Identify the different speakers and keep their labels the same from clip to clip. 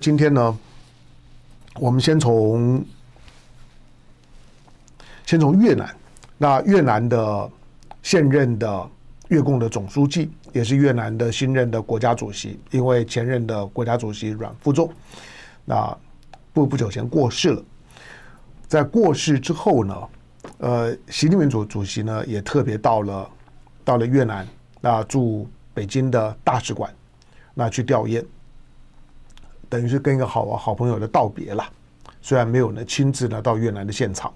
Speaker 1: 今天呢，我们先从先从越南。那越南的现任的越共的总书记，也是越南的新任的国家主席，因为前任的国家主席阮富仲那不不久前过世了。在过世之后呢，呃，习近平主主席呢也特别到了到了越南那驻北京的大使馆那去吊唁。等于是跟一个好好朋友的道别了，虽然没有呢亲自呢到越南的现场，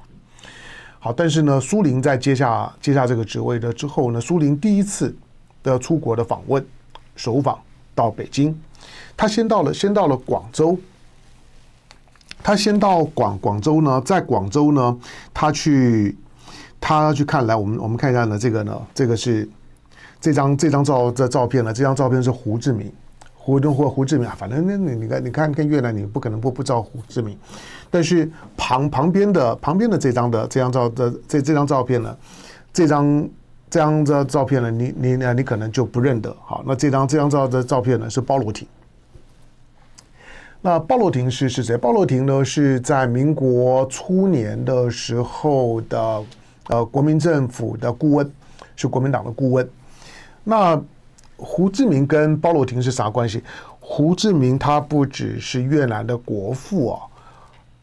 Speaker 1: 好，但是呢，苏林在接下接下这个职位的之后呢，苏林第一次的出国的访问，首访到北京，他先到了，先到了广州，他先到广广州呢，在广州呢，他去他去看来，我们我们看一下呢，这个呢，这个是这张这张照的照片呢，这张照片是胡志明。胡东或胡志明，啊，反正那那你看，你看，跟越南，你不可能不不照胡志明。但是旁旁边的旁边的这张的这张照的这这张照片呢，这张这张的照片呢，你你呢，你可能就不认得。好，那这张这张照的照片呢，是包罗廷。那包罗廷是是谁？包罗廷呢，是在民国初年的时候的呃，国民政府的顾问，是国民党的顾问。那胡志明跟包罗廷是啥关系？胡志明他不只是越南的国父啊。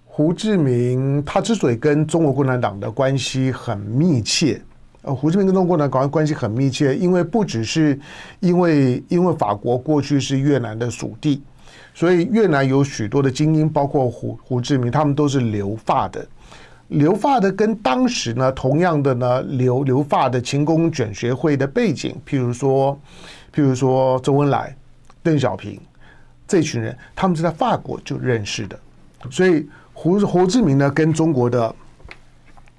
Speaker 1: 胡志明他之所以跟中国共产党的关系很密切，呃，胡志明跟中国共产党关系很密切，因为不只是因为因为法国过去是越南的属地，所以越南有许多的精英，包括胡胡志明，他们都是留发的。留发的跟当时呢，同样的呢，留留发的勤工俭学会的背景，譬如说。譬如说周恩来、邓小平这群人，他们是在法国就认识的，所以胡胡志明呢，跟中国的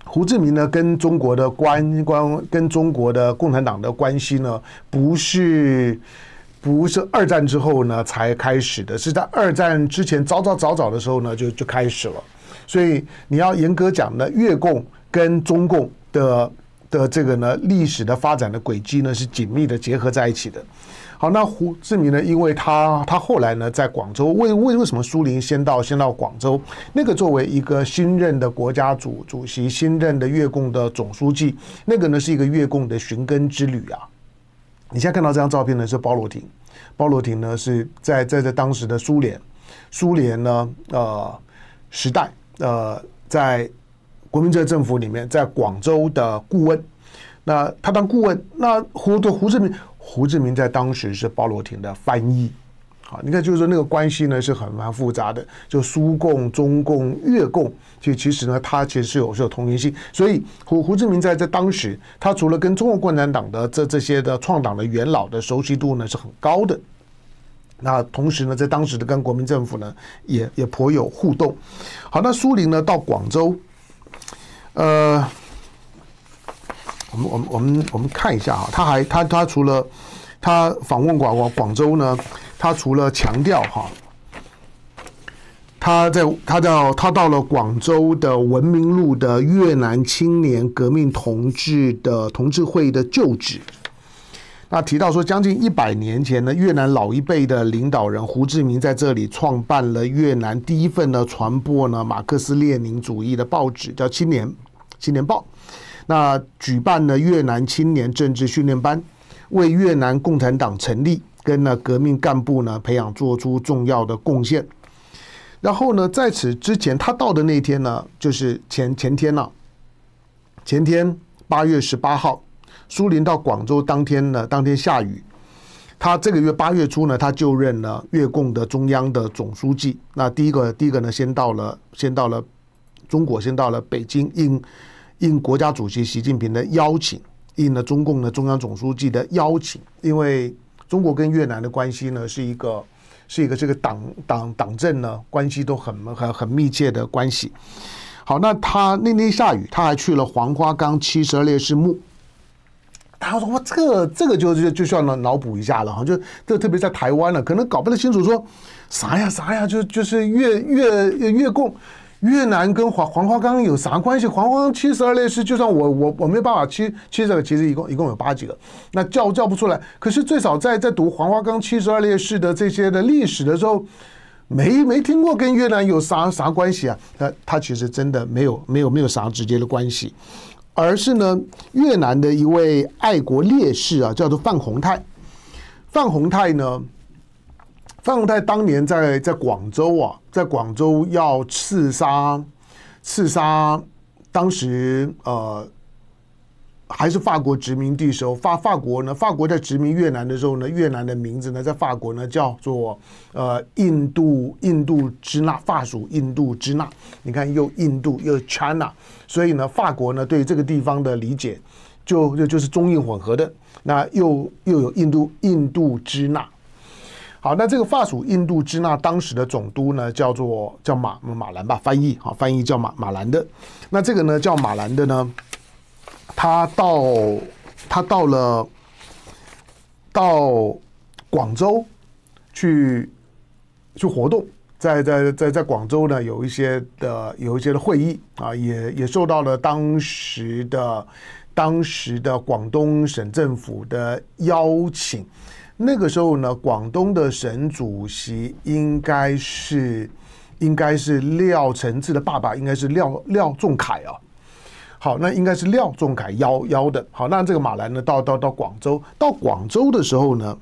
Speaker 1: 胡志明呢，跟中国的关关，跟中国的共产党的关系呢，不是不是二战之后呢才开始的，是在二战之前早早早早的时候呢就就开始了。所以你要严格讲呢，越共跟中共的。的这个呢，历史的发展的轨迹呢是紧密的结合在一起的。好，那胡志明呢，因为他他后来呢，在广州为为为什么苏联先到先到广州？那个作为一个新任的国家主主席，新任的越共的总书记，那个呢是一个越共的寻根之旅啊。你现在看到这张照片呢是包罗廷，包罗廷呢是在在这当时的苏联，苏联呢呃时代呃在。国民政府里面，在广州的顾问，那他当顾问，那胡胡志明，胡志明在当时是包罗廷的翻译，好，你看就是说那个关系呢是很蛮复杂的，就苏共、中共、越共，就其实呢，他其实是有是有同一性，所以胡胡志明在在当时，他除了跟中国共产党的这这些的创党的元老的熟悉度呢是很高的，那同时呢，在当时的跟国民政府呢也也颇有互动，好，那苏林呢到广州。呃，我们我们我们我们看一下哈，他还他他除了他访问广广广州呢，他除了强调哈，他在他到他到了广州的文明路的越南青年革命同志的同志会的旧址。那提到说，将近一百年前呢，越南老一辈的领导人胡志明在这里创办了越南第一份呢传播呢马克思列宁主义的报纸，叫《青年青年报》。那举办了越南青年政治训练班，为越南共产党成立跟呢革命干部呢培养做出重要的贡献。然后呢，在此之前，他到的那天呢，就是前前天了，前天八月十八号。苏联到广州当天呢，当天下雨。他这个月八月初呢，他就任了越共的中央的总书记。那第一个，第一个呢，先到了，先到了中国，先到了北京，应应国家主席习近平的邀请，应了中共的中央总书记的邀请。因为中国跟越南的关系呢，是一个是一个这个党党党政呢关系都很很很密切的关系。好，那他那天下雨，他还去了黄花岗七十二烈士墓。他说：“哇，这个这个就就就需要脑脑补一下了哈，就就特别在台湾了，可能搞不太清楚说啥呀啥呀，就就是越越越共越南跟黄黄花岗有啥关系？黄花岗七十二烈士，就算我我我没办法七七十二，其实一共一共有八几个，那叫叫不出来。可是最少在在读黄花岗七十二烈士的这些的历史的时候，没没听过跟越南有啥啥关系啊？那他其实真的没有没有没有啥直接的关系。”而是呢，越南的一位爱国烈士啊，叫做范洪泰。范洪泰呢，范洪泰当年在在广州啊，在广州要刺杀刺杀当时呃。还是法国殖民地时候，法法国呢？法国在殖民越南的时候呢？越南的名字呢？在法国呢叫做呃印度印度支那法属印度支那。你看又印度又 China，所以呢法国呢对这个地方的理解就就就是中印混合的。那又又有印度印度支那。好，那这个法属印度支那当时的总督呢叫做叫马马兰吧？翻译好，翻译叫马马兰的。那这个呢叫马兰的呢？他到他到了到广州去去活动，在在在在广州呢，有一些的有一些的会议啊，也也受到了当时的当时的广东省政府的邀请。那个时候呢，广东的省主席应该是应该是廖承志的爸爸，应该是廖廖仲恺啊。好，那应该是廖仲恺邀邀的。好，那这个马兰呢，到到到广州，到广州的时候呢，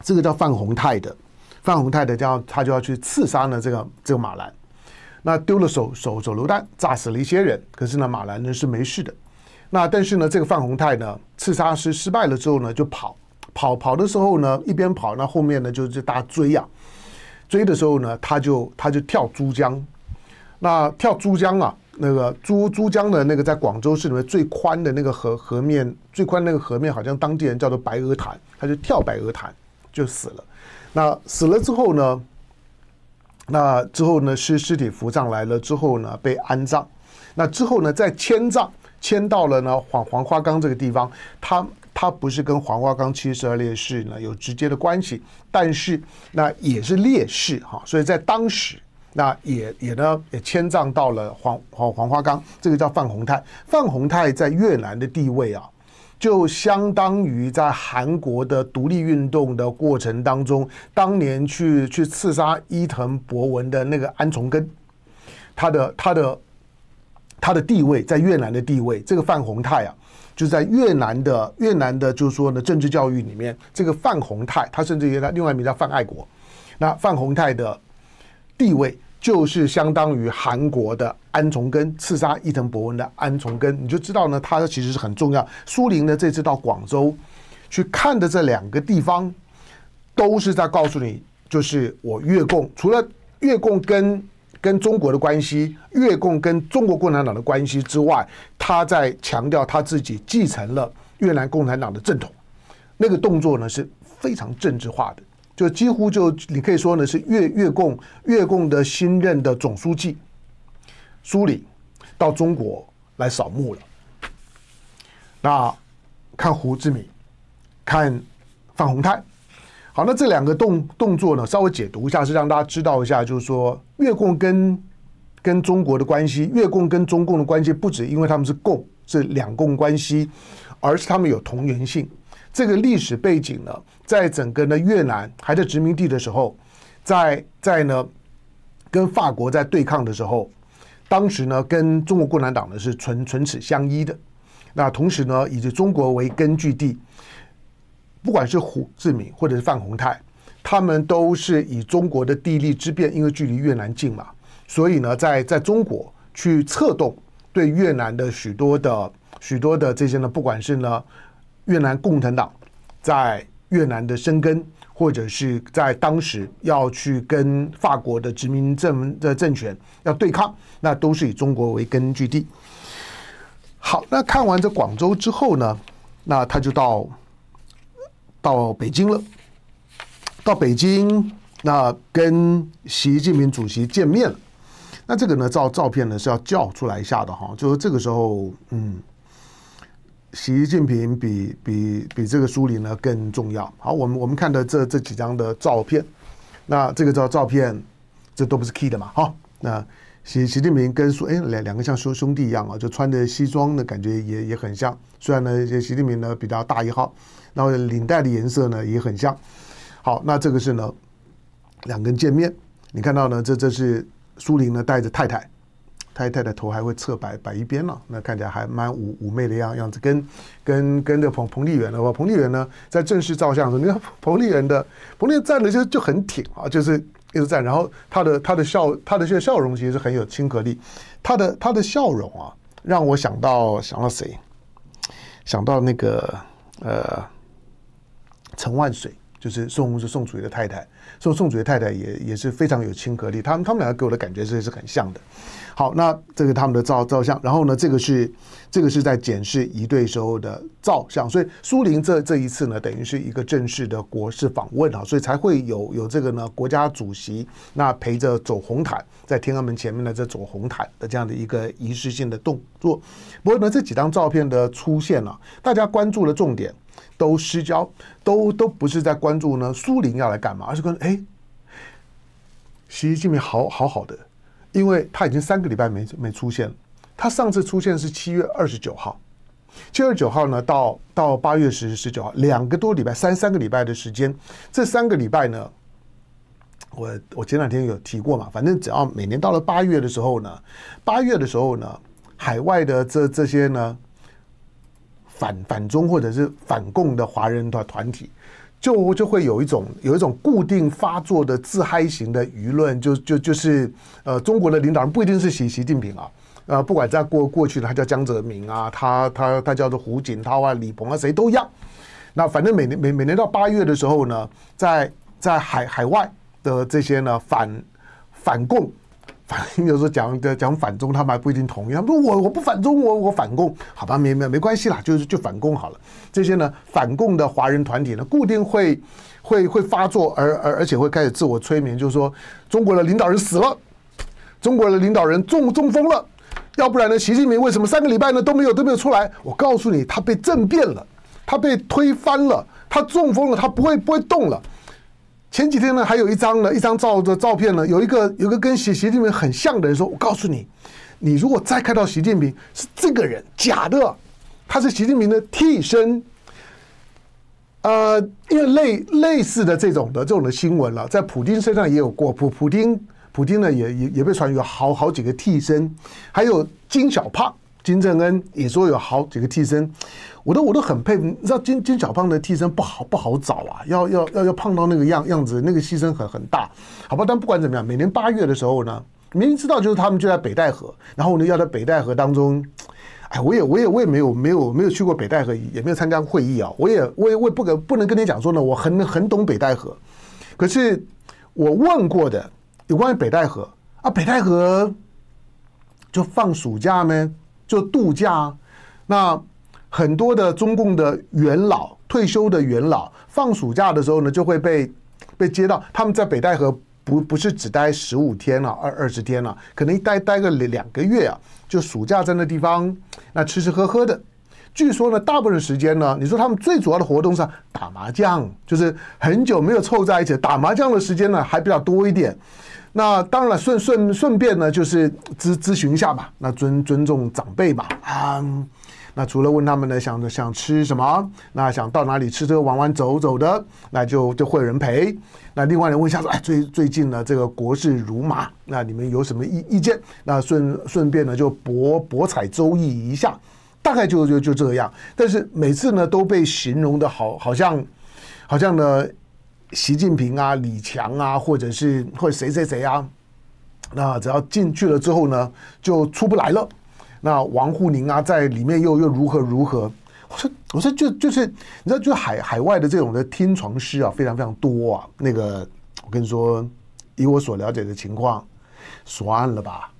Speaker 1: 这个叫范洪泰的，范洪泰的，叫他就要去刺杀呢这个这个马兰。那丢了手手手榴弹，炸死了一些人，可是呢，马兰呢是没事的。那但是呢，这个范洪泰呢，刺杀失失败了之后呢，就跑跑跑的时候呢，一边跑，那后面呢就就大家追呀。追的时候呢，他就他就跳珠江，那跳珠江啊。那个珠珠江的那个在广州市里面最宽的那个河河面最宽那个河面好像当地人叫做白鹅潭，他就跳白鹅潭就死了。那死了之后呢，那之后呢尸尸体浮葬来了之后呢被安葬。那之后呢再迁葬迁到了呢黄黄花岗这个地方。他他不是跟黄花岗七十二烈士呢有直接的关系，但是那也是烈士哈。所以在当时。那也也呢也迁葬到了黄黄黄花岗，这个叫范洪泰。范洪泰在越南的地位啊，就相当于在韩国的独立运动的过程当中，当年去去刺杀伊藤博文的那个安重根，他的他的他的地位在越南的地位，这个范洪泰啊，就在越南的越南的，就是说呢，政治教育里面，这个范洪泰，他甚至于他另外一名叫范爱国，那范洪泰的地位。就是相当于韩国的安重根刺杀伊藤博文的安重根，你就知道呢，他其实是很重要。苏宁呢这次到广州去看的这两个地方，都是在告诉你，就是我越共除了越共跟跟中国的关系，越共跟中国共产党的关系之外，他在强调他自己继承了越南共产党的正统。那个动作呢是非常政治化的。就几乎就你可以说呢，是越越共越共的新任的总书记苏里到中国来扫墓了。那看胡志明，看范洪泰。好，那这两个动动作呢，稍微解读一下，是让大家知道一下，就是说越共跟跟中国的关系，越共跟中共的关系，不止因为他们是共是两共关系，而是他们有同源性。这个历史背景呢，在整个呢越南还在殖民地的时候，在在呢跟法国在对抗的时候，当时呢跟中国共产党呢是唇唇齿相依的。那同时呢，以及中国为根据地，不管是胡志明或者是范洪泰，他们都是以中国的地利之便，因为距离越南近嘛，所以呢，在在中国去策动对越南的许多的许多的这些呢，不管是呢。越南共产党在越南的生根，或者是在当时要去跟法国的殖民政的政权要对抗，那都是以中国为根据地。好，那看完这广州之后呢，那他就到到北京了，到北京那跟习近平主席见面了。那这个呢，照照片呢是要叫出来一下的哈，就是这个时候，嗯。习近平比比比这个苏林呢更重要。好，我们我们看的这这几张的照片，那这个照照片，这都不是 key 的嘛？哈，那习习近平跟苏哎两两个像兄兄弟一样啊，就穿着西装的感觉也也很像。虽然呢，习近平呢比较大一号，然后领带的颜色呢也很像。好，那这个是呢两根见面，你看到呢这这是苏林呢带着太太。太太的头还会侧摆摆一边了，那看起来还蛮妩妩媚的样样子。跟跟跟这彭彭丽媛的话，彭丽媛呢在正式照相时，你看 彭丽媛的彭丽站的就就很挺啊，就是一直站。然后她的她的笑她的笑笑容其实很有亲和力，她的她的笑容啊，让我想到想到谁？想到那个呃陈万水，就是宋是宋祖仪的太太。宋宋祖仪太太也也是非常有亲和力，他们他们两个给我的感觉是是很像的。好，那这个他们的照照相，然后呢，这个是这个是在检视一对时候的照相，所以苏林这这一次呢，等于是一个正式的国事访问啊，所以才会有有这个呢国家主席那陪着走红毯，在天安门前面呢在走红毯的这样的一个仪式性的动作。不过呢，这几张照片的出现呢，大家关注的重点都失焦，都都不是在关注呢苏林要来干嘛，而是跟哎，习近平好好好的。因为他已经三个礼拜没没出现了，他上次出现是七月二十九号，七月九号呢到到八月十十九号两个多礼拜三三个礼拜的时间，这三个礼拜呢，我我前两天有提过嘛，反正只要每年到了八月的时候呢，八月的时候呢，海外的这这些呢反反中或者是反共的华人的团体。就就会有一种有一种固定发作的自嗨型的舆论，就就就是呃，中国的领导人不一定是习习近平啊，呃，不管在过过去的他叫江泽民啊，他他他叫做胡锦涛啊、李鹏啊，谁都一样。那反正每年每每年到八月的时候呢，在在海海外的这些呢反反共。反，有时候讲的讲反中，他们还不一定同意。他们说，我我不反中，我我反共，好吧，没没没关系啦，就是就反共好了。这些呢，反共的华人团体呢，固定会会会发作，而而而且会开始自我催眠，就是说，中国的领导人死了，中国的领导人中中风了，要不然呢，习近平为什么三个礼拜呢都没有都没有出来？我告诉你，他被政变了，他被推翻了，他中风了，他不会不会动了。前几天呢，还有一张呢，一张照的照片呢，有一个有个跟习习近平很像的人说：“我告诉你，你如果再看到习近平是这个人，假的，他是习近平的替身。”呃，因为类类似的这种的这种的新闻了，在普京身上也有过，普普京普京呢也也也被传有好好几个替身，还有金小胖。金正恩，也说有好几个替身，我都我都很佩服。你知道金金小胖的替身不好不好找啊，要要要要胖到那个样样子，那个牺牲很很大，好吧？但不管怎么样，每年八月的时候呢，明明知道就是他们就在北戴河，然后呢要在北戴河当中，哎，我也我也我也没有没有没有去过北戴河，也没有参加会议啊，我也我也我也不可不能跟你讲说呢，我很很懂北戴河，可是我问过的有关于北戴河啊，北戴河就放暑假吗？就度假，那很多的中共的元老、退休的元老，放暑假的时候呢，就会被被接到他们在北戴河，不不是只待十五天了，二二十天了，可能一待待个两两个月啊，就暑假在那地方，那吃吃喝喝的。据说呢，大部分时间呢，你说他们最主要的活动是打麻将，就是很久没有凑在一起打麻将的时间呢，还比较多一点。那当然了，顺顺顺便呢，就是咨咨询一下嘛，那尊尊重长辈吧，啊，那除了问他们呢，想着想吃什么，那想到哪里吃吃玩玩走走的，那就就会有人陪。那另外问一下说，哎，最最近呢，这个国事如麻，那你们有什么意意见？那顺顺便呢，就博博彩周易一下，大概就就就这样。但是每次呢，都被形容的好好像，好像呢。习近平啊，李强啊，或者是或谁谁谁啊，那只要进去了之后呢，就出不来了。那王沪宁啊，在里面又又如何如何？我说，我说就就是，你知道，就海海外的这种的听床师啊，非常非常多啊。那个，我跟你说，以我所了解的情况，算了吧。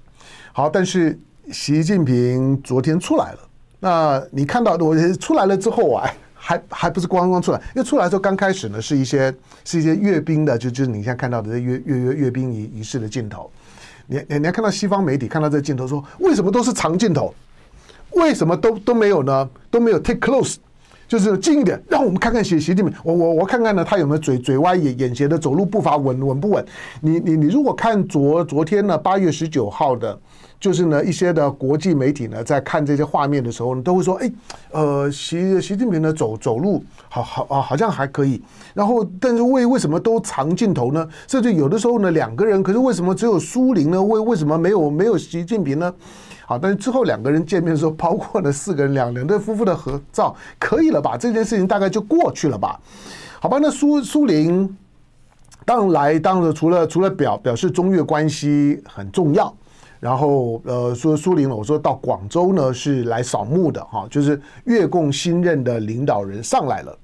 Speaker 1: 好，但是习近平昨天出来了，那你看到我出来了之后啊。还还不是光光出来，因为出来的时候刚开始呢，是一些是一些阅兵的，就就是你现在看到的这阅阅阅阅兵仪仪式的镜头。你你你要看到西方媒体看到这镜头，说为什么都是长镜头？为什么都都没有呢？都没有 take close，就是近一点，让我们看看习习近平，我我我看看呢，他有没有嘴嘴歪眼眼斜的，走路步伐稳稳不稳？你你你如果看昨昨天呢，八月十九号的。就是呢，一些的国际媒体呢，在看这些画面的时候呢，都会说：“哎，呃，习习近平呢走走路好好啊，好像还可以。”然后，但是为为什么都藏镜头呢？甚至有的时候呢，两个人，可是为什么只有苏林呢？为为什么没有没有习近平呢？好，但是之后两个人见面的时候，包括呢四个人两两对夫妇的合照，可以了吧？这件事情大概就过去了吧？好吧，那苏苏林当然来，当然除了除了表表示中越关系很重要。然后呃，说苏林了，我说到广州呢是来扫墓的哈，就是越共新任的领导人上来了，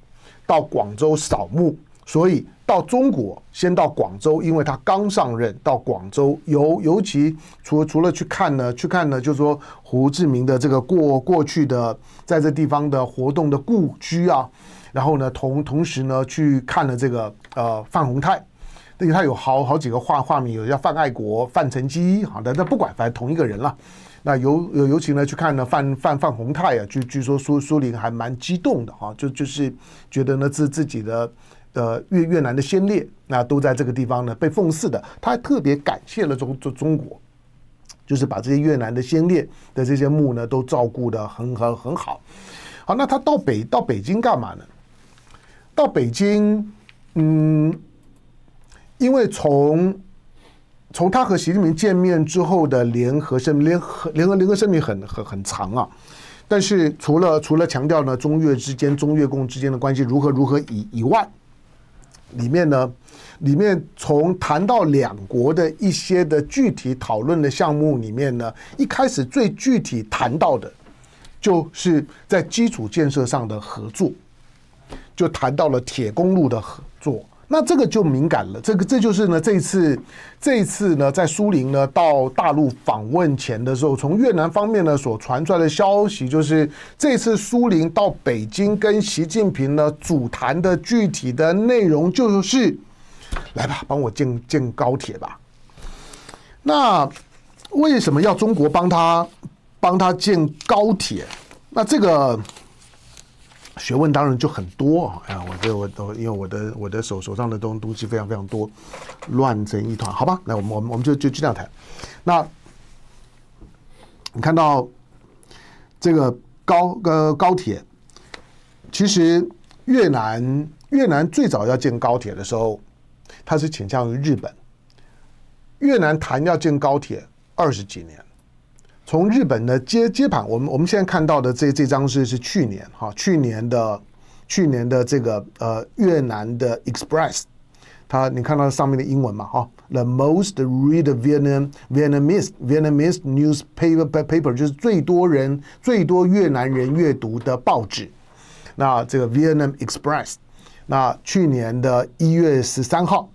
Speaker 1: 到广州扫墓，所以到中国先到广州，因为他刚上任，到广州尤 尤其除除了去看呢，去看呢，就是说胡志明的这个过过去的在这地方的活动的故居啊，然后呢同同时呢去看了这个呃范洪泰。对他有好好几个画画面，有叫范爱国、范成基，好，的，那不管，反正同一个人了。那尤尤尤其呢，去看呢范范范洪泰啊，据据说苏苏林还蛮激动的哈，就就是觉得呢自自己的呃越越南的先烈，那都在这个地方呢被奉祀的，他还特别感谢了中中中国，就是把这些越南的先烈的这些墓呢都照顾的很很很好。好，那他到北到北京干嘛呢？到北京，嗯。因为从从他和习近平见面之后的联合声明，联合联合联合声明很很很长啊，但是除了除了强调呢中越之间、中越共之间的关系如何如何以以外，里面呢，里面从谈到两国的一些的具体讨论的项目里面呢，一开始最具体谈到的就是在基础建设上的合作，就谈到了铁公路的合作。那这个就敏感了，这个这就是呢，这一次，这一次呢，在苏宁呢到大陆访问前的时候，从越南方面呢所传出来的消息，就是这次苏宁到北京跟习近平呢主谈的具体的内容就是，来吧，帮我建建高铁吧。那为什么要中国帮他帮他建高铁？那这个。学问当然就很多啊！哎呀，我觉得我都因为我的我的手手上的东东西非常非常多，乱成一团。好吧，那我们我们我们就就这样谈。那你看到这个高呃高铁，其实越南越南最早要建高铁的时候，它是倾向于日本。越南谈要建高铁二十几年。从日本的接接盘，我们我们现在看到的这这张是是去年哈，去年的去年的这个呃越南的 Express，它你看到上面的英文嘛哈，the most read Vietnam Vietnamese Vietnamese newspaper paper 就是最多人最多越南人阅读的报纸，那这个 Vietnam Express，那去年的一月十三号，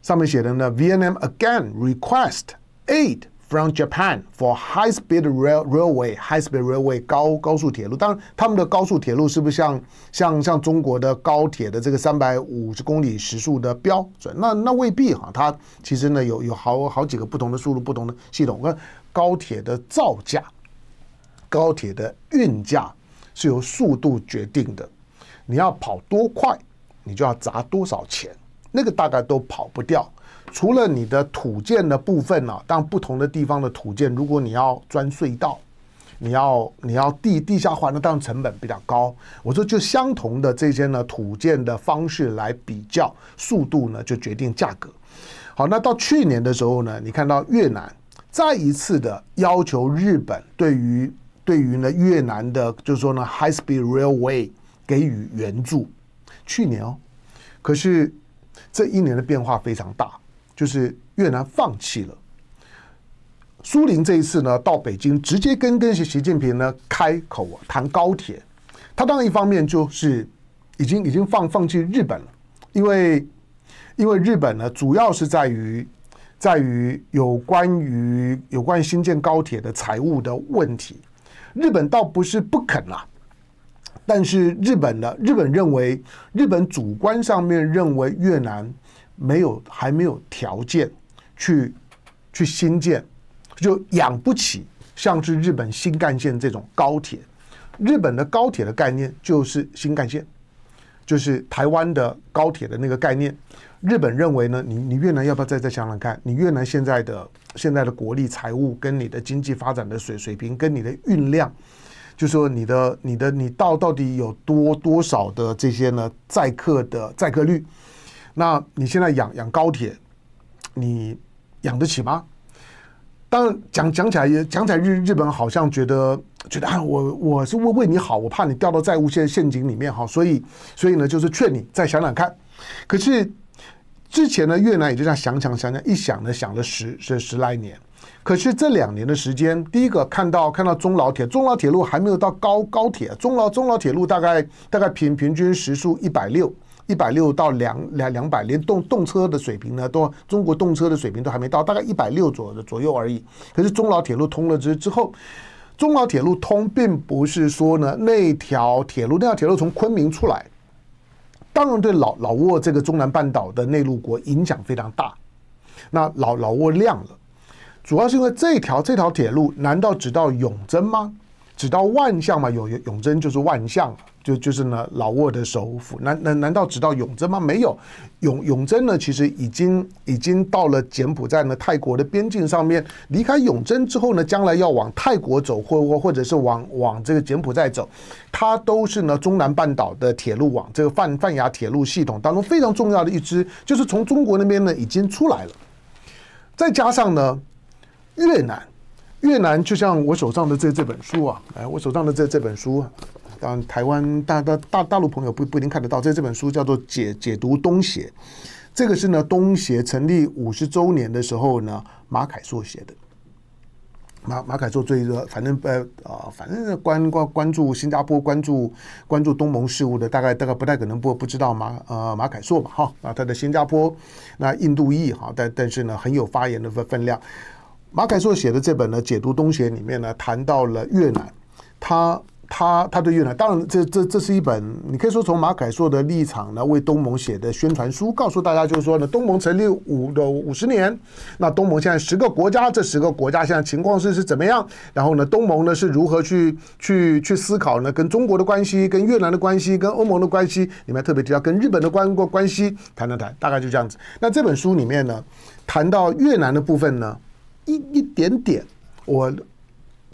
Speaker 1: 上面写的呢 Vietnam again request aid。From Japan for high speed rail railway, high speed railway 高高速铁路，当然，他们的高速铁路是不是像像像中国的高铁的这个三百五十公里时速的标准？那那未必哈，它其实呢有有好好几个不同的速度、不同的系统。那高铁的造价、高铁的运价是由速度决定的，你要跑多快，你就要砸多少钱，那个大概都跑不掉。除了你的土建的部分呢，当不同的地方的土建，如果你要钻隧道，你要你要地地下环的当成本比较高。我说就相同的这些呢土建的方式来比较速度呢，就决定价格。好，那到去年的时候呢，你看到越南再一次的要求日本对于对于呢越南的，就是说呢 high speed railway 给予援助。去年哦，可是这一年的变化非常大。就是越南放弃了，苏宁这一次呢，到北京直接跟跟习近平呢开口谈高铁。他当然一方面就是已经已经放放弃日本了，因为因为日本呢主要是在于在于有关于有关于新建高铁的财务的问题。日本倒不是不肯啊，但是日本呢，日本认为日本主观上面认为越南。没有，还没有条件去去新建，就养不起。像是日本新干线这种高铁，日本的高铁的概念就是新干线，就是台湾的高铁的那个概念。日本认为呢，你你越南要不要再再想想看？你越南现在的现在的国力、财务跟你的经济发展的水水平跟你的运量，就说你的你的你到到底有多多少的这些呢？载客的载客率。那你现在养养高铁，你养得起吗？当讲讲起来也讲起来日日本好像觉得觉得啊我我是为为你好，我怕你掉到债务陷陷阱里面哈，所以所以呢就是劝你再想想看。可是之前呢越南也就这样想想想想，一想呢想了十十十来年。可是这两年的时间，第一个看到看到中老铁中老铁路还没有到高高铁，中老中老铁路大概大概平平均时速一百六。一百六到两两两百，连动动车的水平呢，都中国动车的水平都还没到，大概一百六左左右而已。可是中老铁路通了之之后，中老铁路通并不是说呢那条铁路，那条铁路从昆明出来，当然对老老挝这个中南半岛的内陆国影响非常大。那老老挝亮了，主要是因为这条这条铁路难道只到永贞吗？只到万象嘛？永永贞就是万象。就就是呢，老挝的首府，难难难道只到永贞吗？没有，永永贞呢，其实已经已经到了柬埔寨呢泰国的边境上面。离开永贞之后呢，将来要往泰国走，或或或者是往往这个柬埔寨走，它都是呢中南半岛的铁路网这个泛泛亚铁路系统当中非常重要的一支，就是从中国那边呢已经出来了。再加上呢越南，越南就像我手上的这这本书啊，哎，我手上的这这本书。当然，台湾大、大、大大陆朋友不不一定看得到，在这本书叫做《解解读东协》，这个是呢东协成立五十周年的时候呢，马凯硕写的。马马凯硕最热，反正呃啊，反正关关关注新加坡、关注关注东盟事务的，大概大概不太可能不不知道马呃马凯硕吧？哈啊，他在新加坡，那印度裔哈，但但是呢很有发言的分分量。马凯硕写的这本呢《解读东协》里面呢，谈到了越南，他。他他对越南，当然，这这这是一本，你可以说从马凯硕的立场呢，为东盟写的宣传书，告诉大家就是说呢，东盟成立五的五十年，那东盟现在十个国家，这十个国家现在情况是是怎么样？然后呢，东盟呢是如何去去去思考呢？跟中国的关系，跟越南的关系，跟欧盟的关系，里面特别提到跟日本的关关关系，谈谈谈，大概就这样子。那这本书里面呢，谈到越南的部分呢，一一点点，我。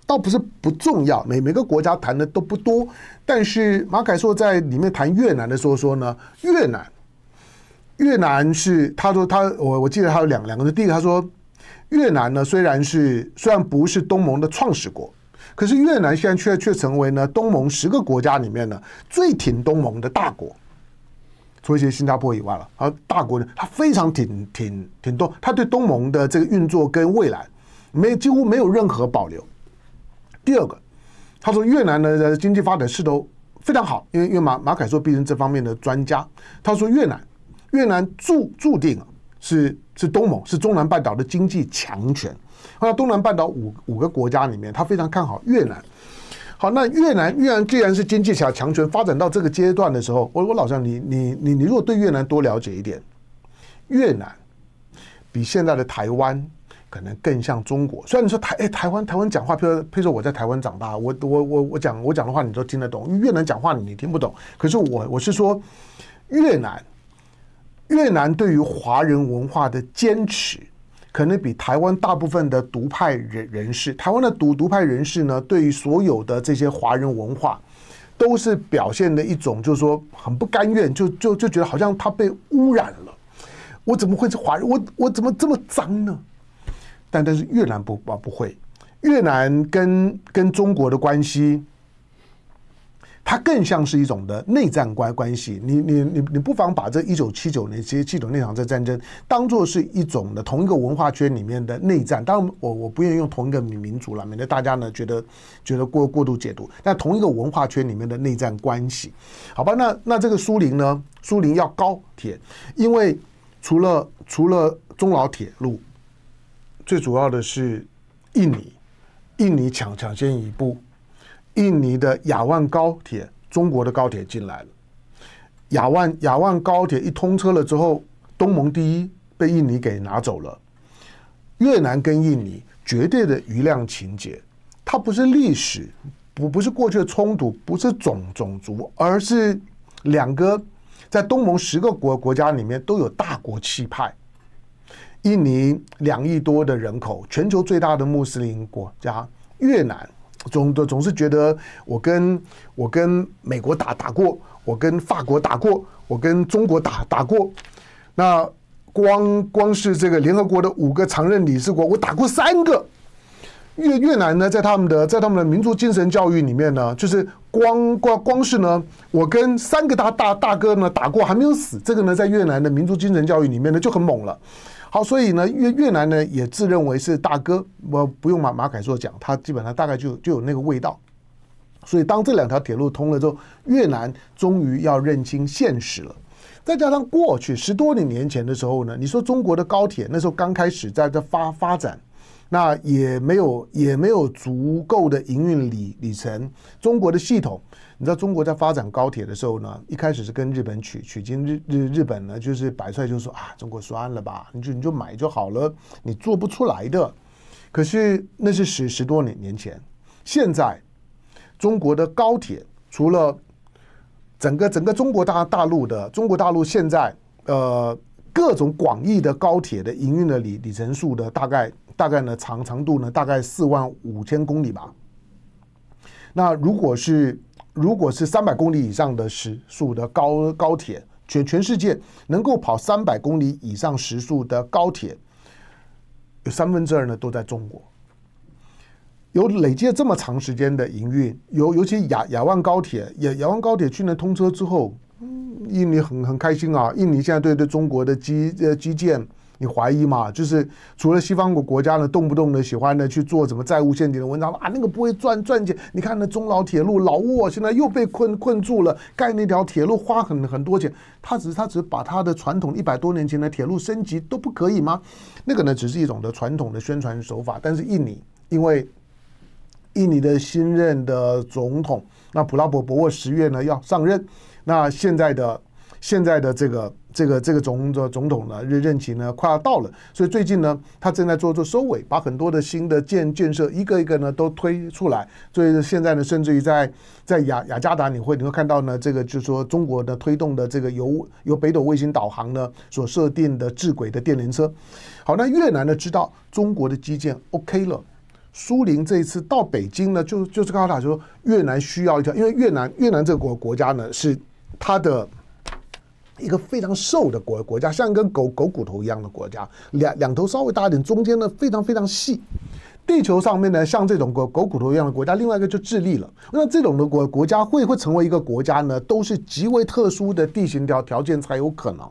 Speaker 1: 倒不是不重要，每每个国家谈的都不多，但是马凯硕在里面谈越南的时候说呢，越南越南是他说他我我记得他有两两个字，第一个他说越南呢虽然是虽然不是东盟的创始国，可是越南现在却却成为呢东盟十个国家里面呢最挺东盟的大国，除一些新加坡以外了，而大国呢他非常挺挺挺多，他对东盟的这个运作跟未来没几乎没有任何保留。第二个，他说越南的经济发展势头非常好，因为因为马马凯硕毕竟这方面的专家，他说越南越南注注定是是东盟是中南半岛的经济强权。那东南半岛五五个国家里面，他非常看好越南。好，那越南越南既然是经济强强权发展到这个阶段的时候，我我老乡，你你你你如果对越南多了解一点，越南比现在的台湾。可能更像中国。虽然你说台哎台湾台湾讲话，譬如譬如说我在台湾长大，我我我我讲我讲的话你都听得懂。越南讲话你你听不懂。可是我我是说越南越南对于华人文化的坚持，可能比台湾大部分的独派人人士，台湾的独独派人士呢，对于所有的这些华人文化，都是表现的一种，就是说很不甘愿，就就就觉得好像他被污染了。我怎么会是华人？我我怎么这么脏呢？但但是越南不啊不会，越南跟跟中国的关系，它更像是一种的内战关关系。你你你你不妨把这一九七九年其实系统那场这战争当做是一种的同一个文化圈里面的内战。当然，我我不愿意用同一个民族了，免得大家呢觉得觉得过过度解读。但同一个文化圈里面的内战关系，好吧？那那这个苏林呢？苏林要高铁，因为除了除了中老铁路。最主要的是，印尼，印尼抢抢先一步，印尼的亚万高铁，中国的高铁进来了。亚万亚万高铁一通车了之后，东盟第一被印尼给拿走了。越南跟印尼绝对的余量情节，它不是历史，不不是过去的冲突，不是种种族，而是两个在东盟十个国国家里面都有大国气派。印尼两亿多的人口，全球最大的穆斯林国家越南，总总总是觉得我跟我跟美国打打过，我跟法国打过，我跟中国打打过。那光光是这个联合国的五个常任理事国，我打过三个。越越南呢，在他们的在他们的民族精神教育里面呢，就是光光光是呢，我跟三个大大大哥呢打过还没有死，这个呢在越南的民族精神教育里面呢就很猛了。好，所以呢，越越南呢也自认为是大哥，我不用马马凯硕讲，他基本上大概就就有那个味道。所以当这两条铁路通了之后，越南终于要认清现实了。再加上过去十多年年前的时候呢，你说中国的高铁那时候刚开始在这发发展，那也没有也没有足够的营运里里程，中国的系统。你知道中国在发展高铁的时候呢，一开始是跟日本取取经，日日日本呢就是摆出来就说啊，中国算了吧，你就你就买就好了，你做不出来的。可是那是十十多年年前，现在中国的高铁除了整个整个中国大大陆的中国大陆现在呃各种广义的高铁的营运的里里程数的大概大概呢长长度呢大概四万五千公里吧。那如果是如果是三百公里以上的时速的高高铁，全全世界能够跑三百公里以上时速的高铁，有三分之二呢都在中国。有累积了这么长时间的营运，尤尤其亚亚万高铁，亚亚万高铁去年通车之后，印尼很很开心啊！印尼现在对对中国的基呃基建。你怀疑嘛？就是除了西方国国家呢，动不动的喜欢呢去做什么债务陷阱的文章啊，那个不会赚赚钱？你看那中老铁路，老挝现在又被困困住了，盖那条铁路花很很多钱，他只是他只是把他的传统一百多年前的铁路升级都不可以吗？那个呢，只是一种的传统的宣传手法。但是印尼，因为印尼的新任的总统，那普拉博沃十月呢要上任，那现在的现在的这个。这个这个总总总统呢任任期呢快要到了，所以最近呢他正在做做收尾，把很多的新的建建设一个一个呢都推出来。所以现在呢，甚至于在在雅雅加达你会你会看到呢，这个就是说中国的推动的这个由由北斗卫星导航呢所设定的智轨的电联车。好，那越南呢知道中国的基建 OK 了，苏宁这一次到北京呢就就是告诉他，就说越南需要一条，因为越南越南这个国国家呢是它的。一个非常瘦的国国家，像一根狗狗骨头一样的国家，两两头稍微大一点，中间呢非常非常细。地球上面呢，像这种狗狗骨头一样的国家，另外一个就智利了。那这种的国国家会会成为一个国家呢，都是极为特殊的地形条条件才有可能。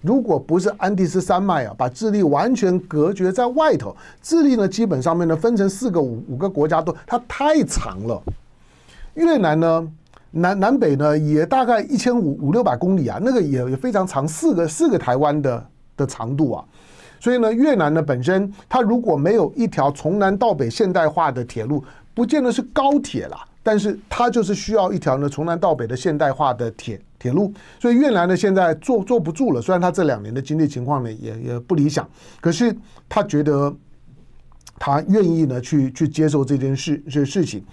Speaker 1: 如果不是安第斯山脉啊，把智利完全隔绝在外头，智利呢基本上面呢分成四个五五个国家都，它太长了。越南呢？南南北呢也大概一千五五六百公里啊，那个也也非常长，四个四个台湾的的长度啊。所以呢，越南呢本身它如果没有一条从南到北现代化的铁路，不见得是高铁啦。但是它就是需要一条呢从南到北的现代化的铁铁路。所以越南呢现在坐坐不住了，虽然它这两年的经济情况呢也也不理想，可是他觉得他愿意呢去去接受这件事这事情。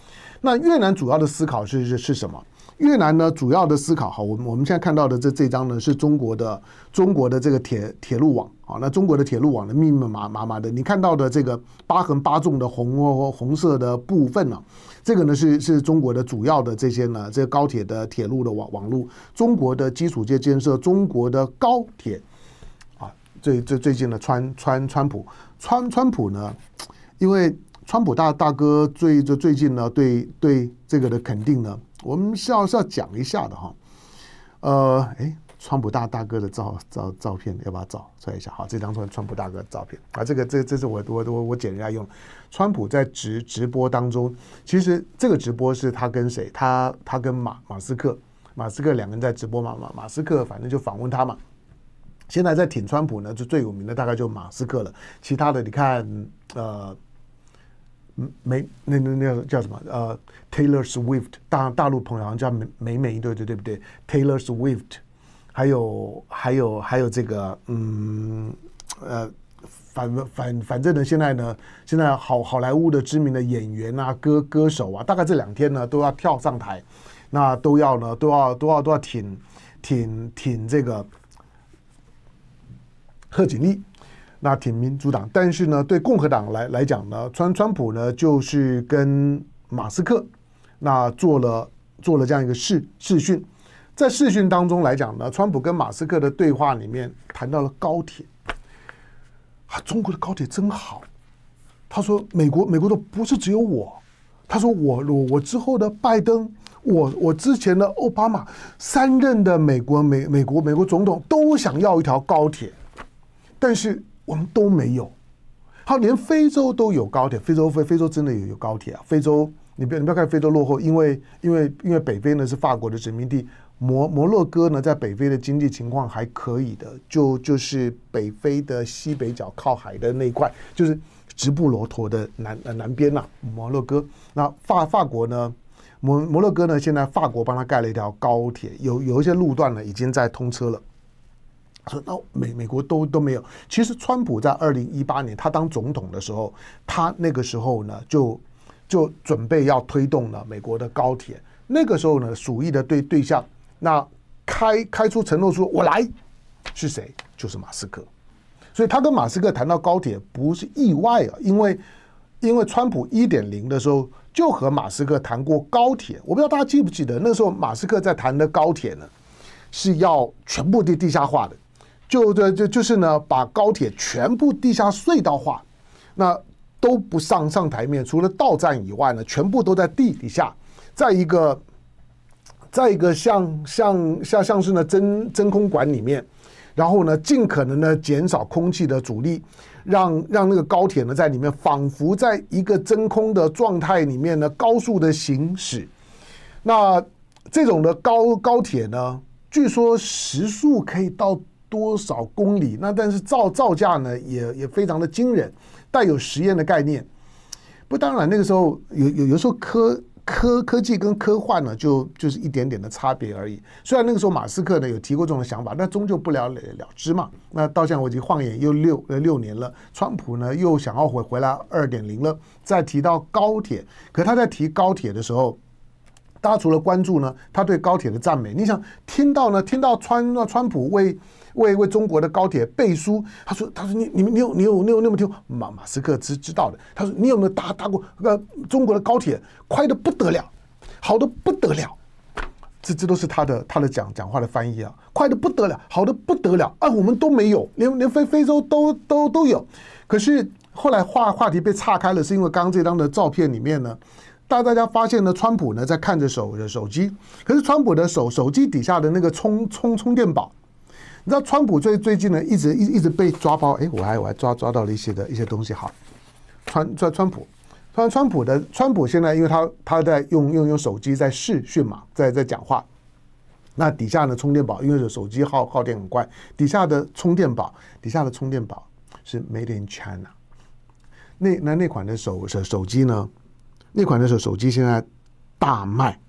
Speaker 1: 那越南主要的思考是是是什么？越南呢，主要的思考哈，我们我们现在看到的这这张呢，是中国的中国的这个铁铁路网啊。那中国的铁路网呢，密密麻麻麻的。你看到的这个八横八纵的红红色的部分呢，这个呢是是中国的主要的这些呢，这个高铁的铁路的网网路，中国的基础建设，中国的高铁啊。最最最近的川川川普川川普呢，因为。川普大大哥最最最近呢，对对这个的肯定呢，我们是要是要讲一下的哈。呃，哎，川普大大哥的照照照片，要把照来一下。好，这张是川普大哥的照片啊。这个这这是我我我我捡人家用。川普在直直播当中，其实这个直播是他跟谁？他他跟马马斯克，马斯克两个人在直播嘛？马马斯克反正就访问他嘛。现在在挺川普呢，就最有名的大概就马斯克了。其他的你看，呃。美那那那个叫什么？呃，Taylor Swift，大大陆朋友好像叫美美美，对对对不对？Taylor Swift，还有还有还有这个，嗯呃，反反反正呢，现在呢，现在好好莱坞的知名的演员啊、歌歌手啊，大概这两天呢，都要跳上台，那都要呢，都要都要都要挺挺挺这个贺锦丽。那挺民主党，但是呢，对共和党来来讲呢，川川普呢就是跟马斯克那做了做了这样一个视视讯，在视讯当中来讲呢，川普跟马斯克的对话里面谈到了高铁，啊，中国的高铁真好，他说美国美国的不是只有我，他说我我我之后的拜登，我我之前的奥巴马三任的美国美美国美国总统都想要一条高铁，但是。我们都没有，好，连非洲都有高铁，非洲非非洲真的有有高铁啊！非洲你不要你不要看非洲落后，因为因为因为北非呢是法国的殖民地，摩摩洛哥呢在北非的经济情况还可以的，就就是北非的西北角靠海的那一块，就是直布罗陀的南南边呐，摩洛哥。那法法国呢，摩摩洛哥呢，现在法国帮他盖了一条高铁，有有一些路段呢已经在通车了。说那美美国都都没有，其实川普在二零一八年他当总统的时候，他那个时候呢就就准备要推动了美国的高铁。那个时候呢，鼠疫的对对象那开开出承诺书，我来是谁？就是马斯克。所以他跟马斯克谈到高铁不是意外啊，因为因为川普一点零的时候就和马斯克谈过高铁。我不知道大家记不记得，那时候马斯克在谈的高铁呢是要全部的地下化的。就这就就是呢，把高铁全部地下隧道化，那都不上上台面，除了到站以外呢，全部都在地底下。再一个，再一个，像像像像是呢，真真空管里面，然后呢，尽可能的减少空气的阻力，让让那个高铁呢在里面仿佛在一个真空的状态里面呢高速的行驶。那这种的高高铁呢，据说时速可以到。多少公里？那但是造造价呢也也非常的惊人，带有实验的概念。不，当然那个时候有有有时候科科科技跟科幻呢，就就是一点点的差别而已。虽然那个时候马斯克呢有提过这种想法，但终究不了了之嘛。那到现在我已经晃眼又六六年了，川普呢又想要回回来二点零了，再提到高铁。可他在提高铁的时候，大家除了关注呢他对高铁的赞美，你想听到呢？听到川川普为为为中国的高铁背书，他说：“他说你你们你有你有你有那么听马马斯克知知道的？他说你有没有搭搭过？呃，中国的高铁快的不得了，好的不得了。这这都是他的他的讲讲话的翻译啊，快的不得了，好的不得了。啊，我们都没有，连连非非洲都都都有。可是后来话话题被岔开了，是因为刚刚这张的照片里面呢，大大家发现呢，川普呢在看着手的手机，可是川普的手手机底下的那个充充充电宝。”你知道川普最最近呢，一直一一直被抓包，哎，我还我还抓抓到了一些的一些东西。好，川川川普，川川普的川普现在，因为他他在用用用手机在视讯嘛，在在讲话，那底下的充电宝，因为是手机耗耗电很快，底下的充电宝底下的充电宝是 made in China，那那那款的手手手机呢，那款的手手机现在大卖。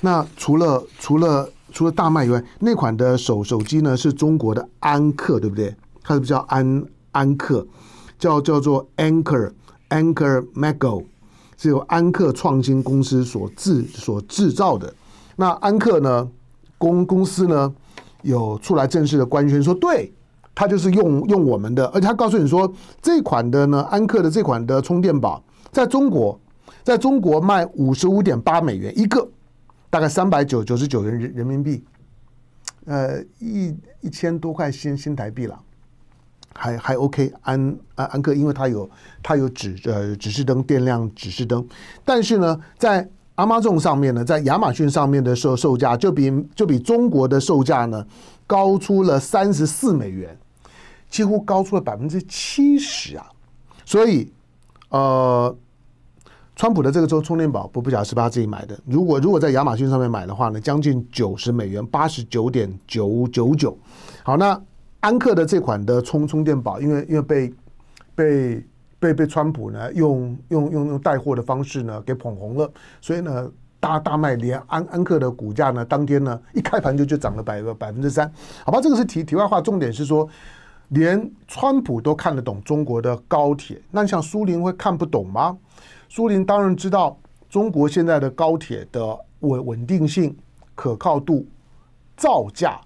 Speaker 1: 那除了除了。除了大卖以外，那款的手手机呢，是中国的安克，对不对？它是叫安安克，叫叫做 Anchor Anchor m a g o 是由安克创新公司所制所制造的。那安克呢公公司呢有出来正式的官宣说，对，它就是用用我们的，而且他告诉你说，这款的呢安克的这款的充电宝，在中国，在中国卖五十五点八美元一个。大概三百九九十九元人人民币，呃，一一千多块新新台币了，还还 OK，安安安克，因为它有它有指呃指示灯，电量指示灯。但是呢，在 Amazon 上面呢，在亚马逊上面的售售价就比就比中国的售价呢高出了三十四美元，几乎高出了百分之七十啊！所以呃。川普的这个充充电宝不不巧是他自己买的，如果如果在亚马逊上面买的话呢，将近九十美元八十九点九九九。好，那安克的这款的充充电宝，因为因为被被被被川普呢用用用用带货的方式呢给捧红了，所以呢大大卖，连安安克的股价呢当天呢一开盘就就涨了百个百分之三。好吧，这个是题题外话，重点是说，连川普都看得懂中国的高铁，那像苏宁会看不懂吗？苏宁当然知道中国现在的高铁的稳稳定性、可靠度、造价、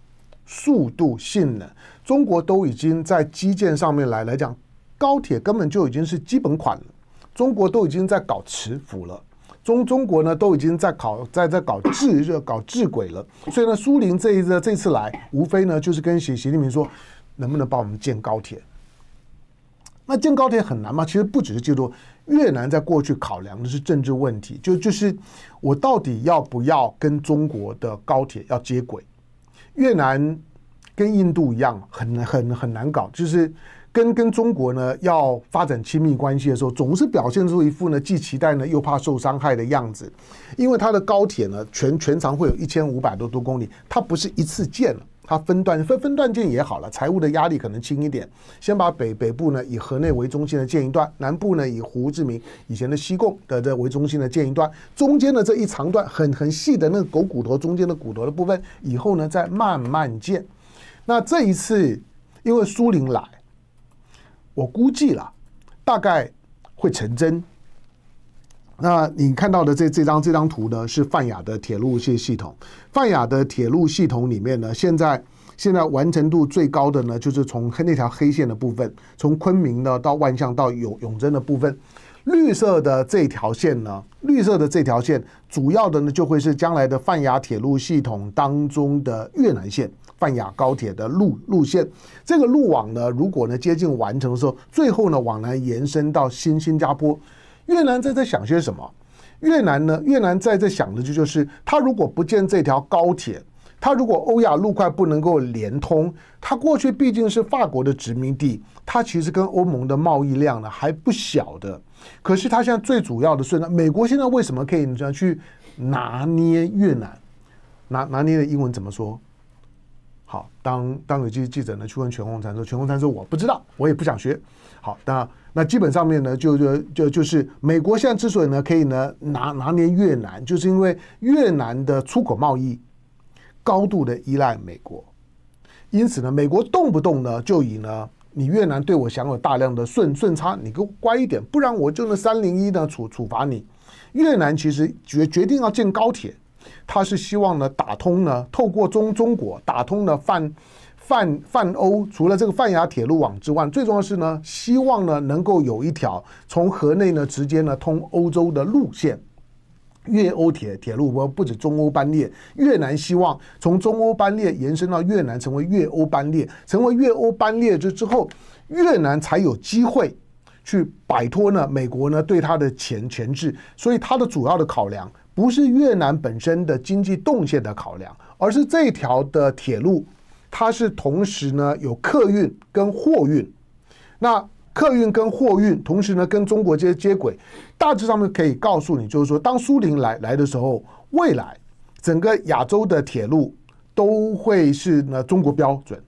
Speaker 1: 速度、性能，中国都已经在基建上面来来讲，高铁根本就已经是基本款了。中国都已经在搞磁浮了，中中国呢都已经在搞在在搞制热、搞制轨了。所以呢，苏宁这一次这次来，无非呢就是跟习习近平说，能不能帮我们建高铁？那建高铁很难吗？其实不只是这么越南在过去考量的是政治问题，就就是我到底要不要跟中国的高铁要接轨？越南跟印度一样，很很很难搞，就是跟跟中国呢要发展亲密关系的时候，总是表现出一副呢既期待呢又怕受伤害的样子，因为它的高铁呢全全长会有一千五百多多公里，它不是一次建了。它分段分分段建也好了，财务的压力可能轻一点。先把北北部呢以河内为中心的建一段，南部呢以胡志明以前的西贡的这为中心的建一段，中间的这一长段很很细的那个狗骨头中间的骨头的部分，以后呢再慢慢建。那这一次因为苏宁来，我估计了，大概会成真。那你看到的这这张这张图呢，是泛亚的铁路系系统。泛亚的铁路系统里面呢，现在现在完成度最高的呢，就是从黑那条黑线的部分，从昆明呢到万象到永永贞的部分。绿色的这条线呢，绿色的这条线主要的呢，就会是将来的泛亚铁路系统当中的越南线，泛亚高铁的路路线。这个路网呢，如果呢接近完成的时候，最后呢往南延伸到新新加坡。越南在这想些什么？越南呢？越南在这想的就就是，他如果不建这条高铁，他如果欧亚陆块不能够连通，他过去毕竟是法国的殖民地，他其实跟欧盟的贸易量呢还不小的。可是他现在最主要的，是呢，美国现在为什么可以这样去拿捏越南？拿拿捏的英文怎么说？好，当当有记记者呢去问全红婵说，全红婵说我不知道，我也不想学。好，那那基本上面呢，就就就就是美国现在之所以呢可以呢拿拿捏越南，就是因为越南的出口贸易高度的依赖美国，因此呢，美国动不动呢就以呢你越南对我享有大量的顺顺差，你给我乖一点，不然我就那三零一呢处处罚你。越南其实决决定要建高铁，他是希望呢打通呢透过中中国打通呢泛。泛泛欧除了这个泛亚铁路网之外，最重要是呢，希望呢能够有一条从河内呢直接呢通欧洲的路线，越欧铁铁路不不止中欧班列，越南希望从中欧班列延伸到越南，成为越欧班列，成为越欧班列之之后，越南才有机会去摆脱呢美国呢对它的前前置，所以它的主要的考量不是越南本身的经济动线的考量，而是这条的铁路。它是同时呢有客运跟货运，那客运跟货运同时呢跟中国接接轨，大致上面可以告诉你，就是说当苏宁来来的时候，未来整个亚洲的铁路都会是呢中国标准，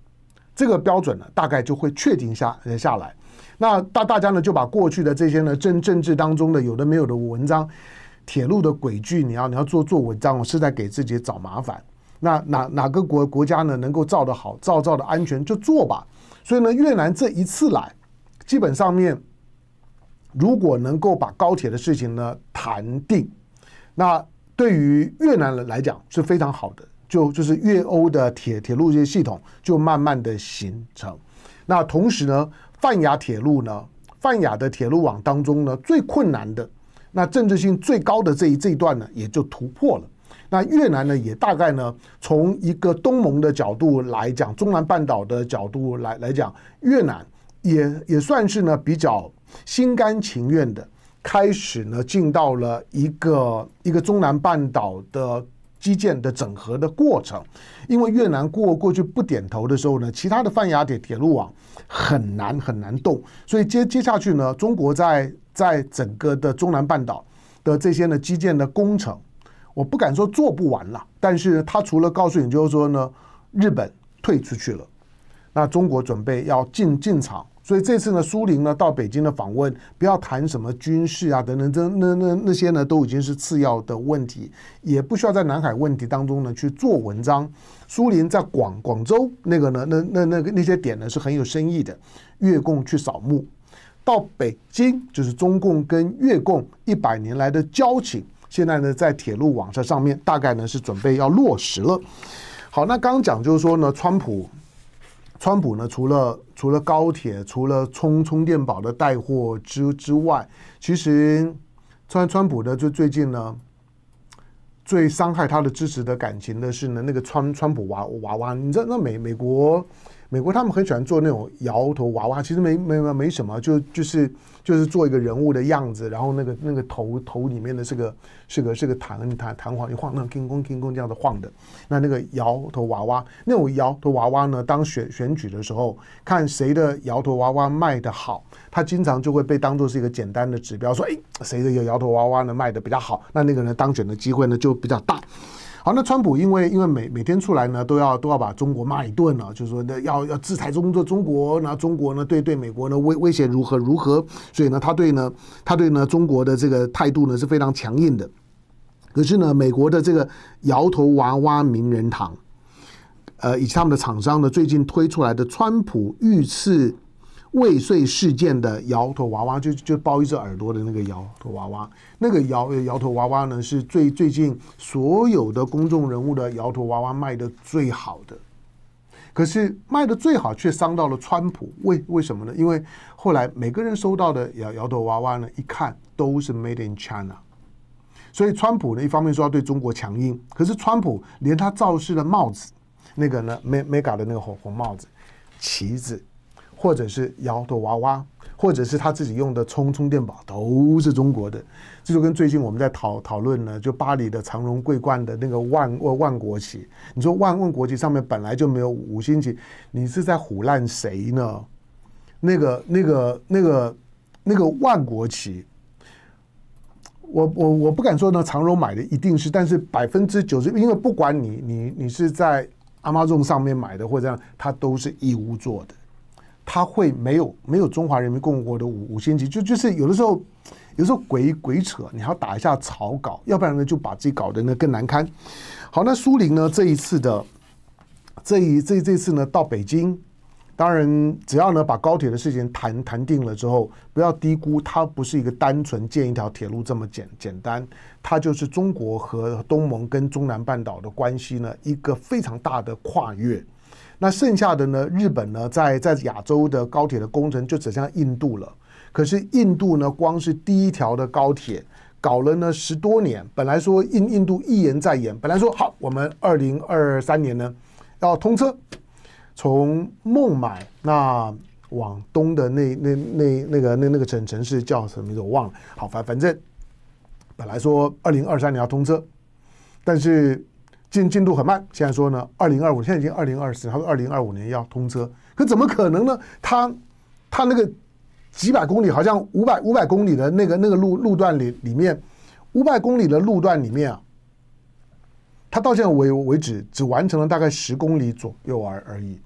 Speaker 1: 这个标准呢大概就会确定下下来。那大大家呢就把过去的这些呢政政治当中的有的没有的文章，铁路的轨距，你要你要做做文章，是在给自己找麻烦。那哪哪个国国家呢？能够造的好，造造的安全就做吧。所以呢，越南这一次来，基本上面，如果能够把高铁的事情呢谈定，那对于越南人来讲是非常好的。就就是越欧的铁铁路这些系统就慢慢的形成。那同时呢，泛亚铁路呢，泛亚的铁路网当中呢，最困难的、那政治性最高的这一这一段呢，也就突破了。那越南呢，也大概呢，从一个东盟的角度来讲，中南半岛的角度来来讲，越南也也算是呢比较心甘情愿的开始呢，进到了一个一个中南半岛的基建的整合的过程。因为越南过过去不点头的时候呢，其他的泛亚铁铁路网很难很难动，所以接接下去呢，中国在在整个的中南半岛的这些呢基建的工程。我不敢说做不完了，但是他除了告诉你就是说呢，日本退出去了，那中国准备要进进场，所以这次呢，苏林呢到北京的访问，不要谈什么军事啊等等，这那那那些呢，都已经是次要的问题，也不需要在南海问题当中呢去做文章。苏林在广广州那个呢，那那那个那些点呢是很有深意的，越共去扫墓，到北京就是中共跟越共一百年来的交情。现在呢，在铁路网上上面，大概呢是准备要落实了。好，那刚刚讲就是说呢，川普，川普呢，除了除了高铁，除了充充电宝的带货之之外，其实川川普呢，就最近呢，最伤害他的支持的感情的是呢，那个川川普娃娃娃，你知道那美美国。美国他们很喜欢做那种摇头娃娃，其实没没没没什么，就就是就是做一个人物的样子，然后那个那个头头里面的这个是个是个弹弹弹簧一晃，那种轻空轻空这样子晃的。那那个摇头娃娃，那种摇头娃娃呢，当选选举的时候，看谁的摇头娃娃卖的好，他经常就会被当做是一个简单的指标，说哎谁的个摇头娃娃呢卖的比较好，那那个人当选的机会呢就比较大。好，那川普因为因为每每天出来呢，都要都要把中国骂一顿了，就是说呢，要要制裁中国中国，那中国呢对对美国呢威威胁如何如何，所以呢，他对呢他对呢中国的这个态度呢是非常强硬的。可是呢，美国的这个摇头娃娃名人堂，呃，以及他们的厂商呢，最近推出来的川普遇刺未遂事件的摇头娃娃，就就包一只耳朵的那个摇头娃娃，那个摇摇头娃娃呢，是最最近所有的公众人物的摇头娃娃卖的最好的。可是卖的最好却伤到了川普，为为什么呢？因为后来每个人收到的摇摇头娃娃呢，一看都是 Made in China，所以川普呢一方面说要对中国强硬，可是川普连他造势的帽子，那个呢，Me m e a 的那个红红帽子旗子。或者是摇头娃娃，或者是他自己用的充充电宝，都是中国的。这就跟最近我们在讨讨论呢，就巴黎的长荣桂冠的那个万万万国旗。你说万万国旗上面本来就没有五星旗，你是在唬烂谁呢？那个那个那个那个万国旗，我我我不敢说呢，长荣买的一定是，但是百分之九十，因为不管你你你是在阿妈众上面买的或者这样，它都是义乌做的。他会没有没有中华人民共和国的五五星级，就就是有的时候，有时候鬼鬼扯，你还要打一下草稿，要不然呢，就把自己搞得呢更难堪。好，那苏宁呢这一次的这一这这次呢到北京，当然只要呢把高铁的事情谈谈定了之后，不要低估它不是一个单纯建一条铁路这么简简单，它就是中国和东盟跟中南半岛的关系呢一个非常大的跨越。那剩下的呢？日本呢，在在亚洲的高铁的工程就只剩印度了。可是印度呢，光是第一条的高铁搞了呢十多年。本来说印印度一延再延，本来说好，我们二零二三年呢要通车，从孟买那往东的那那那那个那那个城城市叫什么名字我忘了。好，反反正本来说二零二三年要通车，但是。进进度很慢，现在说呢，二零二五，现在已经二零二四，他说二零二五年要通车，可怎么可能呢？他，他那个几百公里，好像五百五百公里的那个那个路路段里里面，五百公里的路段里面啊，他到现在为为止只完成了大概十公里左右而而已，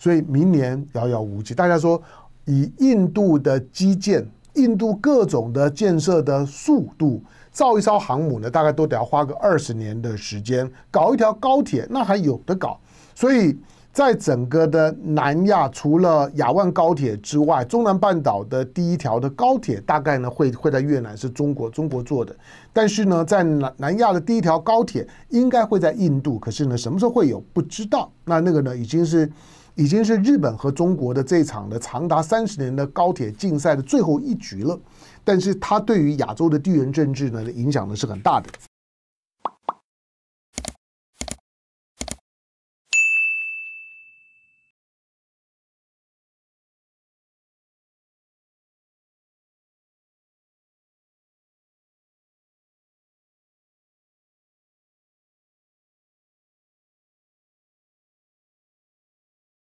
Speaker 1: 所以明年遥遥无期。大家说以印度的基建，印度各种的建设的速度。造一艘航母呢，大概都得要花个二十年的时间；搞一条高铁，那还有的搞。所以在整个的南亚，除了亚万高铁之外，中南半岛的第一条的高铁，大概呢会会在越南，是中国中国做的。但是呢，在南南亚的第一条高铁应该会在印度，可是呢什么时候会有不知道。那那个呢已经是已经是日本和中国的这一场的长达三十年的高铁竞赛的最后一局了。但是它对于亚洲的地缘政治呢影响呢是很大的。